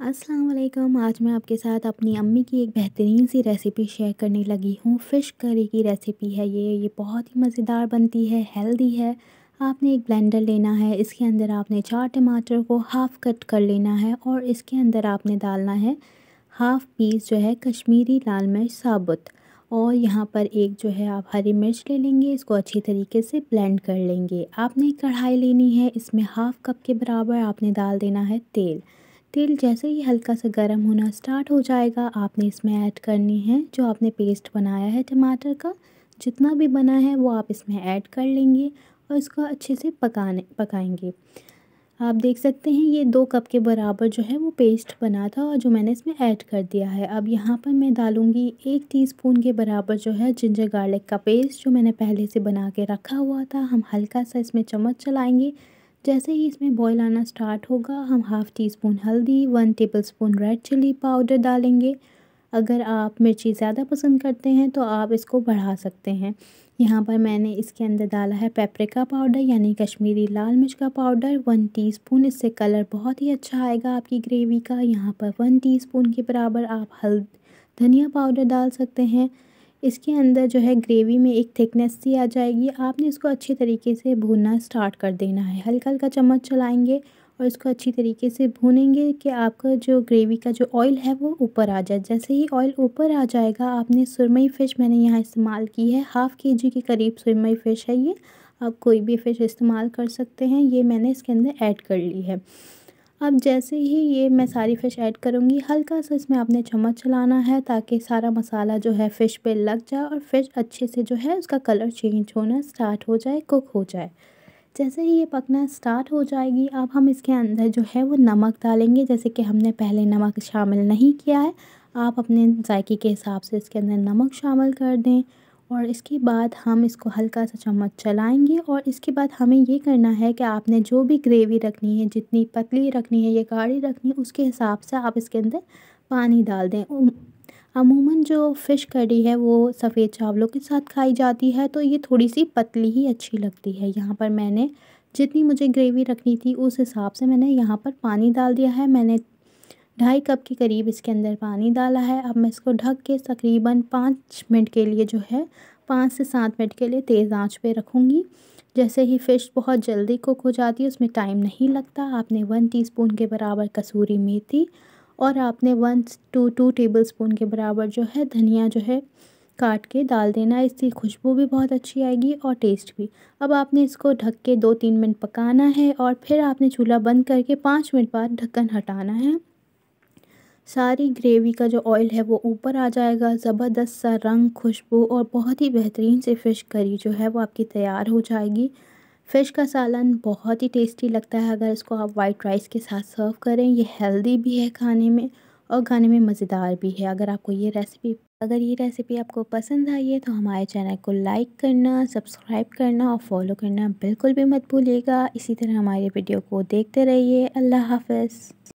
वालेकुम आज मैं आपके साथ अपनी अम्मी की एक बेहतरीन सी रेसिपी शेयर करने लगी हूँ फ़िश करी की रेसिपी है ये ये बहुत ही मज़ेदार बनती है हेल्दी है आपने एक ब्लेंडर लेना है इसके अंदर आपने चार टमाटर को हाफ़ कट कर लेना है और इसके अंदर आपने डालना है हाफ़ पीस जो है कश्मीरी लाल मिर्च साबुत और यहाँ पर एक जो है आप हरी मिर्च ले लेंगे इसको अच्छी तरीके से ब्लेंड कर लेंगे आपने कढ़ाई लेनी है इसमें हाफ़ कप के बराबर आपने डाल देना है तेल तेल जैसे ही हल्का सा गर्म होना स्टार्ट हो जाएगा आपने इसमें ऐड करनी है जो आपने पेस्ट बनाया है टमाटर का जितना भी बना है वो आप इसमें ऐड कर लेंगे और इसको अच्छे से पकाने पकाएंगे आप देख सकते हैं ये दो कप के बराबर जो है वो पेस्ट बना था और जो मैंने इसमें ऐड कर दिया है अब यहाँ पर मैं डालूँगी एक टीस्पून के बराबर जो है जिंजर गार्लिक का पेस्ट जो मैंने पहले से बना के रखा हुआ था हम हल्का सा इसमें चम्मच चलाएँगे जैसे ही इसमें बॉयल आना स्टार्ट होगा हम हाफ़ टी स्पून हल्दी one tablespoon red chilli powder डालेंगे अगर आप मिर्ची ज़्यादा पसंद करते हैं तो आप इसको बढ़ा सकते हैं यहाँ पर मैंने इसके अंदर डाला है पेपरिका पाउडर यानी कश्मीरी लाल मिर्च का पाउडर वन टीस्पून इससे कलर बहुत ही अच्छा आएगा आपकी ग्रेवी का यहाँ पर वन टीस्पून के बराबर आप हल्द धनिया पाउडर डाल सकते हैं इसके अंदर जो है ग्रेवी में एक थिकनेस सी आ जाएगी आपने इसको अच्छे तरीके से भूनना स्टार्ट कर देना है हल्का हल्का चम्मच चलाएंगे और इसको अच्छी तरीके से भूनेंगे कि आपका जो ग्रेवी का जो ऑयल है वो ऊपर आ जाए जैसे ही ऑयल ऊपर आ जाएगा आपने सुरमई फ़िश मैंने यहाँ इस्तेमाल की है हाफ़ के जी के करीब सुरमई फ़िश है ये आप कोई भी फ़िश इस्तेमाल कर सकते हैं ये मैंने इसके अंदर ऐड कर ली है अब जैसे ही ये मैं सारी फ़िश ऐड करूँगी हल्का सा इसमें आपने चम्मच चलाना है ताकि सारा मसाला जो है फ़िश पे लग जाए और फ़िश अच्छे से जो है उसका कलर चेंज होना स्टार्ट हो जाए कुक हो जाए जैसे ही ये पकना स्टार्ट हो जाएगी अब हम इसके अंदर जो है वो नमक डालेंगे जैसे कि हमने पहले नमक शामिल नहीं किया है आप अपने जायके के हिसाब से इसके अंदर नमक शामिल कर दें और इसके बाद हम इसको हल्का सा चम्मच चलाएंगे और इसके बाद हमें ये करना है कि आपने जो भी ग्रेवी रखनी है जितनी पतली रखनी है या गाढ़ी रखनी है उसके हिसाब से आप इसके अंदर पानी डाल दें अमूमन जो फ़िश करी है वो सफ़ेद चावलों के साथ खाई जाती है तो ये थोड़ी सी पतली ही अच्छी लगती है यहाँ पर मैंने जितनी मुझे ग्रेवी रखनी थी उस हिसाब से मैंने यहाँ पर पानी डाल दिया है मैंने ढाई कप के करीब इसके अंदर पानी डाला है अब मैं इसको ढक के तकरीबन पाँच मिनट के लिए जो है पाँच से सात मिनट के लिए तेज़ आंच पे रखूँगी जैसे ही फ़िश बहुत जल्दी कुक हो जाती है उसमें टाइम नहीं लगता आपने वन टीस्पून के बराबर कसूरी मेथी और आपने one two two tablespoon के बराबर जो है धनिया जो है काट के डाल देना इसकी खुशबू भी बहुत अच्छी आएगी और टेस्ट भी अब आपने इसको ढक के दो तीन मिनट पकाना है और फिर आपने चूल्हा बंद करके पाँच मिनट बाद ढक्कन हटाना है सारी ग्रेवी का जो ऑयल है वो ऊपर आ जाएगा ज़बरदस्त सा रंग खुशबू और बहुत ही बेहतरीन से फ़िश करी जो है वो आपकी तैयार हो जाएगी फ़िश का सालन बहुत ही टेस्टी लगता है अगर इसको आप वाइट राइस के साथ सर्व करें ये हेल्दी भी है खाने में और खाने में मज़ेदार भी है अगर आपको ये रेसिपी अगर ये रेसिपी आपको पसंद आई है तो हमारे चैनल को लाइक करना सब्सक्राइब करना और फॉलो करना बिल्कुल भी मत भूलिएगा इसी तरह हमारे वीडियो को देखते रहिए अल्लाह हाफिज़